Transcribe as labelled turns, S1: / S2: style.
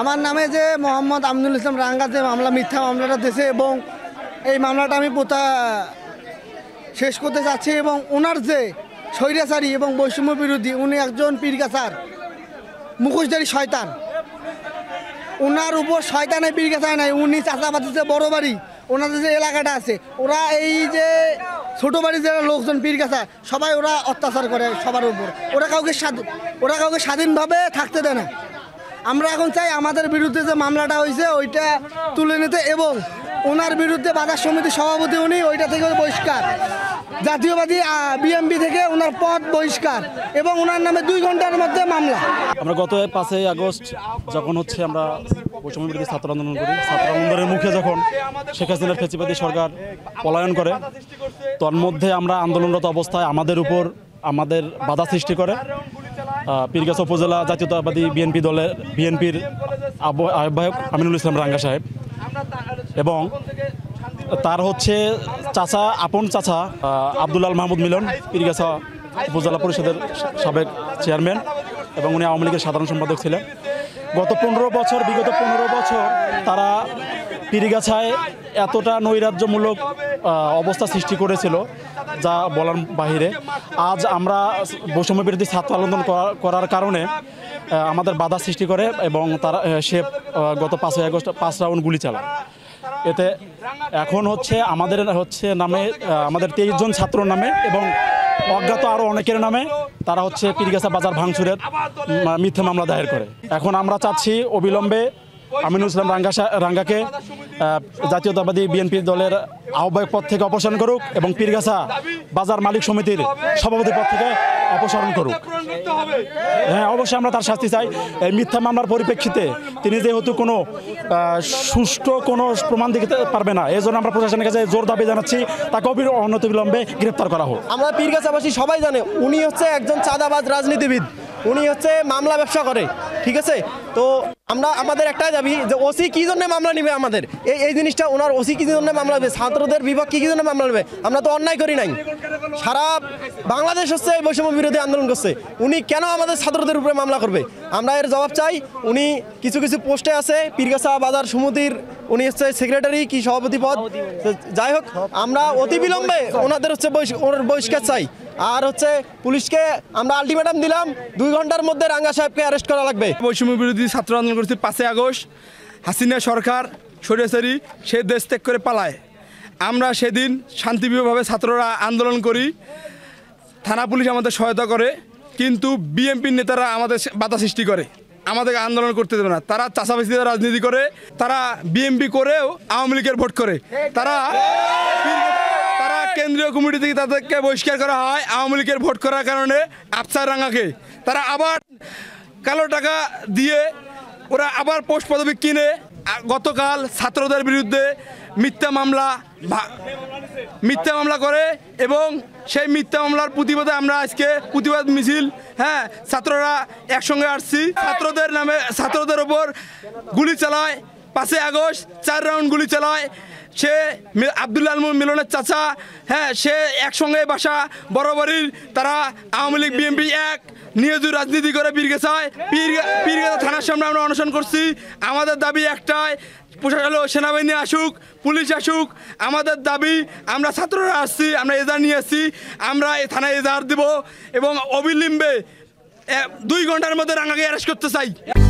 S1: আমার নামে যে মোহাম্মদ আমদুল ইসলাম রাঙ্গা যে মামলা মিথ্যা মামলাটা দিয়েছে এবং এই মামলাটা আমি পোতা শেষ করতে চাচ্ছি এবং ওনার যে স্বৈরাচারী এবং বৈষম্য বিরোধী উনি একজন পীরগাছার মুখোশধারী শয়তান ওনার উপর শয়তানে পীরগাছায় নাই উনি চাষাবাদের যে বড় বাড়ি ওনাদের যে এলাকাটা আছে ওরা এই যে ছোটো বাড়ির যারা লোকজন পীরগাছা সবাই ওরা অত্যাচার করে সবার উপর ওরা কাউকে স্বাধীন ওরা কাউকে স্বাধীনভাবে থাকতে দেয় না আমরা এখন চাই আমাদের বিরুদ্ধে যে মামলাটা হয়েছে ওইটা তুলে নিতে এবং ওনার বিরুদ্ধে বাজার সমিতির সভাপতি উনি ওইটা থেকে বহিষ্কার জাতীয়বাদী বিএমপি থেকে ওনার পদ বহিষ্কার এবং ওনার নামে দুই ঘন্টার মধ্যে মামলা
S2: আমরা গত পাঁচই আগস্ট যখন হচ্ছে আমরা বৈষম্য ছাত্র আন্দোলন করি ছাত্র আন্দোলনের মুখে যখন শেখ হাসিনার ফেঁচিবাদী সরকার পলায়ন করে তন্মধ্যে আমরা আন্দোলনরত অবস্থায় আমাদের উপর আমাদের বাধা সৃষ্টি করে পীরগাছ উপজেলা জাতীয়তাবাদী বিএনপি দলের বিএনপির আহ্বায়ক আমিনুল ইসলাম রাঙ্গা সাহেব এবং তার হচ্ছে চাচা আপন চাচা আবদুল্লাল মাহমুদ মিলন পীরগাছা উপজেলা পরিষদের সাবেক চেয়ারম্যান এবং উনি আওয়ামী লীগের সাধারণ সম্পাদক ছিলেন গত পনেরো বছর বিগত পনেরো বছর তারা পীরগাছায় এতটা নৈরাজ্যমূলক অবস্থা সৃষ্টি করেছিল যা বলার বাহিরে আজ আমরা বৈষম্য বিরোধী ছাত্র আন্দোলন করার কারণে আমাদের বাধা সৃষ্টি করে এবং তারা সে গত পাঁচই আগস্ট পাঁচ রাউন্ড গুলি চালায় এতে এখন হচ্ছে আমাদের হচ্ছে নামে আমাদের তেইশ জন ছাত্রর নামে এবং অজ্ঞাত আরও অনেকের নামে তারা হচ্ছে পিরগাছা বাজার ভাঙচুরের মিথ্যা মামলা দায়ের করে এখন আমরা চাচ্ছি অবিলম্বে আমিনুল ইসলাম রাঙ্গা রাঙ্গাকে জাতীয়তাবাদী বিএনপি দলের আহ্বায়ক পদ থেকে অপসারণ করুক এবং পীরগাছা বাজার মালিক সমিতির সভাপতি পদ থেকে অপসারণ করুক হ্যাঁ অবশ্যই আমরা তার শাস্তি চাই এই মিথ্যা মামলার পরিপ্রেক্ষিতে তিনি যেহেতু কোনো সুষ্ঠু কোনো প্রমাণ দিতে পারবে না এই আমরা প্রশাসনের কাছে জোর দাবি জানাচ্ছি তাকে অনতিবিলম্বে গ্রেপ্তার করা হোক আমরা পীরগাছাবাসী সবাই জানে উনি হচ্ছে একজন চাঁদাবাজ রাজনীতিবিদ উনি
S3: হচ্ছে মামলা ব্যবসা করে ঠিক আছে তো আমরা আমাদের একটাই দাবি যে ওসি কী জন্য মামলা নেবে আমাদের এই এই জিনিসটা ওনার ওসি কী জন্য মামলা নেবে ছাত্রদের বিপক্ষে কী জন্য মামলা নেবে আমরা তো অন্যায় করি নাই সারা বাংলাদেশ হচ্ছে বৈষম্য বিরোধী আন্দোলন করছে উনি কেন আমাদের ছাত্রদের উপরে মামলা করবে আমরা এর জবাব চাই উনি কিছু কিছু পোস্টে আছে পীরগাছা বাজার সমুদ্রের উনি হচ্ছে সেক্রেটারি কি সভাপতি পদ যাই হোক আমরা অতি বিলম্বে ওনাদের হচ্ছে ওনার বহিষ্কার চাই আর হচ্ছে পুলিশকে আমরা আলটিমেটাম দিলাম দুই ঘন্টার মধ্যে রাঙ্গা সাহেবকে অ্যারেস্ট করা লাগবে বৈষম্য বিরোধী ছাত্র আন্দোলন করেছে পাঁচই আগস্ট হাসিনা সরকার
S4: সরিয়েছারি সে দেশ ত্যাগ করে পালায় আমরা সেদিন শান্তিপ্রিয়ভাবে ছাত্ররা আন্দোলন করি থানা পুলিশ আমাদের সহায়তা করে কিন্তু বিএমপির নেতারা আমাদের বাধা সৃষ্টি করে আমাদেরকে আন্দোলন করতে দেবে না তারা চাষাবাসীদের রাজনীতি করে তারা বিএমপি করেও আওয়ামী লীগের ভোট করে তারা তারা কেন্দ্রীয় কমিটি থেকে তাদেরকে বহিষ্কার করা হয় আওয়ামী লীগের ভোট করার কারণে আফসার রাঙাকে তারা আবার কালো টাকা দিয়ে ওরা আবার পোস্ট পদবি কিনে গতকাল ছাত্রদের বিরুদ্ধে মিথ্যা মামলা মিথ্যা মামলা করে এবং সেই মিথ্যা মামলার প্রতিবাদে আমরা আজকে প্রতিবাদ মিছিল হ্যাঁ ছাত্ররা একসঙ্গে আসছি ছাত্রদের নামে ছাত্রদের ওপর গুলি চালায় পাঁচই আগস্ট চার রাউন্ড গুলি চালায় সে আবদুল্লাহ আলমুল মিলনের চাচা হ্যাঁ সে একসঙ্গে বাসা বরাবরীর তারা আওয়ামী লীগ বিএনপি এক নিয়োজ রাজনীতি করে গেছায় পীর পীরগেছা থানার সামনে আমরা অনশন করছি আমাদের দাবি একটাই প্রশাসন সেনাবাহিনী আসুক পুলিশ আসুক আমাদের দাবি আমরা ছাত্ররা আসছি আমরা এজার নিয়ে আসছি আমরা এই থানায় এজার দিব এবং অবিলম্বে দুই ঘন্টার মধ্যে রাঙাকে অ্যারেস্ট করতে চাই